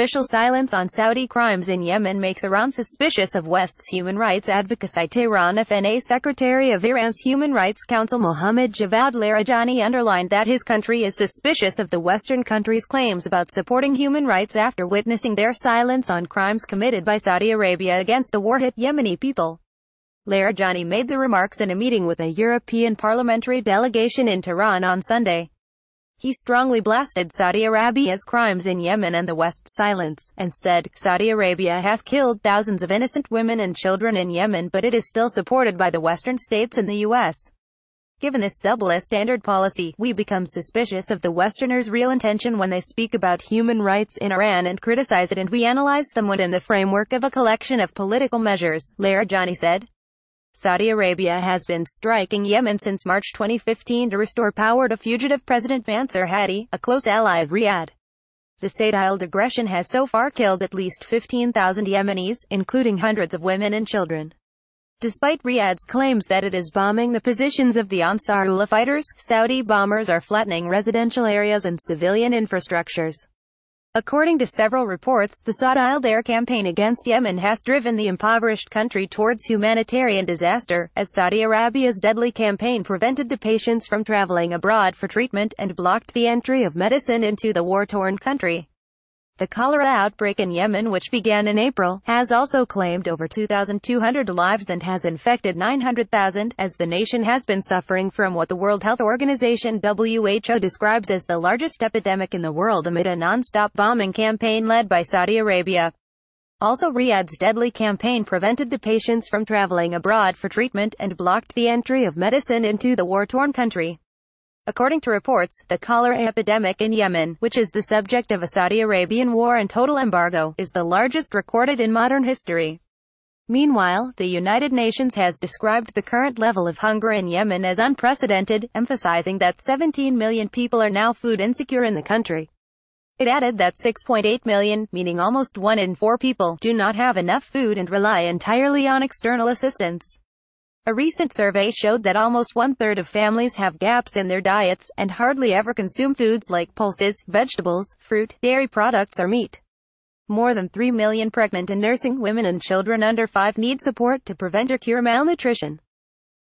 official silence on Saudi crimes in Yemen makes Iran suspicious of West's human rights advocacy. Tehran FNA Secretary of Iran's Human Rights Council Mohammad Javad Larijani underlined that his country is suspicious of the Western country's claims about supporting human rights after witnessing their silence on crimes committed by Saudi Arabia against the war-hit Yemeni people. Larijani made the remarks in a meeting with a European parliamentary delegation in Tehran on Sunday. He strongly blasted Saudi Arabia's crimes in Yemen and the West's silence, and said, Saudi Arabia has killed thousands of innocent women and children in Yemen but it is still supported by the Western states and the U.S. Given this double standard policy, we become suspicious of the Westerners' real intention when they speak about human rights in Iran and criticize it and we analyze them within the framework of a collection of political measures, Johnny said. Saudi Arabia has been striking Yemen since March 2015 to restore power to fugitive President Mansur Hadi, a close ally of Riyadh. The Saudi-led aggression has so far killed at least 15,000 Yemenis, including hundreds of women and children. Despite Riyadh's claims that it is bombing the positions of the Ansarullah fighters, Saudi bombers are flattening residential areas and civilian infrastructures. According to several reports, the Saad air campaign against Yemen has driven the impoverished country towards humanitarian disaster, as Saudi Arabia's deadly campaign prevented the patients from traveling abroad for treatment and blocked the entry of medicine into the war-torn country. The cholera outbreak in Yemen which began in April, has also claimed over 2,200 lives and has infected 900,000, as the nation has been suffering from what the World Health Organization WHO describes as the largest epidemic in the world amid a non-stop bombing campaign led by Saudi Arabia. Also Riyadh's deadly campaign prevented the patients from traveling abroad for treatment and blocked the entry of medicine into the war-torn country. According to reports, the cholera epidemic in Yemen, which is the subject of a Saudi Arabian war and total embargo, is the largest recorded in modern history. Meanwhile, the United Nations has described the current level of hunger in Yemen as unprecedented, emphasizing that 17 million people are now food insecure in the country. It added that 6.8 million, meaning almost one in four people, do not have enough food and rely entirely on external assistance. A recent survey showed that almost one-third of families have gaps in their diets, and hardly ever consume foods like pulses, vegetables, fruit, dairy products or meat. More than 3 million pregnant and nursing women and children under 5 need support to prevent or cure malnutrition.